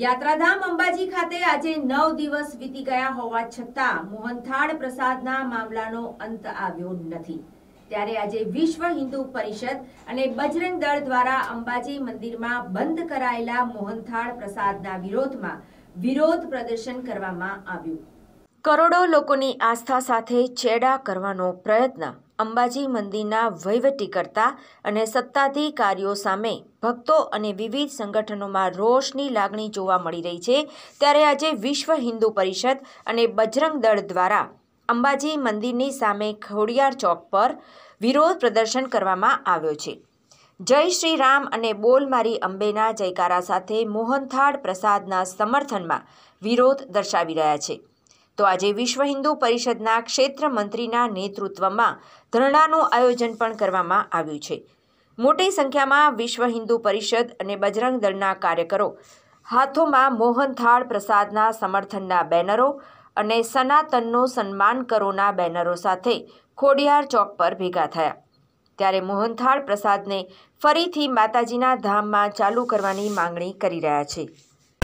યાત્રાધામ અંબાજી ખાતે આજે નવ દિવસ વીતી ગયા હોવા છતાં મોહનથાળ પ્રસાદના મામલાનો અંત આવ્યો નથી ત્યારે આજે વિશ્વ હિન્દુ પરિષદ અને બજરંગ દળ દ્વારા અંબાજી મંદિરમાં બંધ કરાયેલા મોહનથાળ પ્રસાદના વિરોધમાં વિરોધ પ્રદર્શન કરવામાં આવ્યું કરોડો લોકોની આસ્થા સાથે ચેડા કરવાનો પ્રયત્ન અંબાજી મંદિરના વહીવટીકર્તા અને સત્તાધિકારીઓ સામે ભક્તો અને વિવિધ સંગઠનોમાં રોષની લાગણી જોવા મળી રહી છે ત્યારે આજે વિશ્વ હિન્દુ પરિષદ અને બજરંગ દળ દ્વારા અંબાજી મંદિરની સામે ખોડિયાર ચોક પર વિરોધ પ્રદર્શન કરવામાં આવ્યો છે જય શ્રી રામ અને બોલ મારી અંબેના જયકારા સાથે મોહનથાળ પ્રસાદના સમર્થનમાં વિરોધ દર્શાવી રહ્યા છે તો આજે વિશ્વ હિન્દુ પરિષદના ક્ષેત્ર મંત્રીના નેતૃત્વમાં ધરણાનું આયોજન પણ કરવામાં આવ્યું છે મોટી સંખ્યામાં વિશ્વ હિન્દુ પરિષદ અને બજરંગ દળના કાર્યકરો હાથોમાં મોહનથાળ પ્રસાદના સમર્થનના બેનરો અને સનાતનનો સન્માન કરોના બેનરો સાથે ખોડિયાર ચોક પર ભેગા થયા ત્યારે મોહનથાળ પ્રસાદને ફરીથી માતાજીના ધામમાં ચાલુ કરવાની માંગણી કરી રહ્યા છે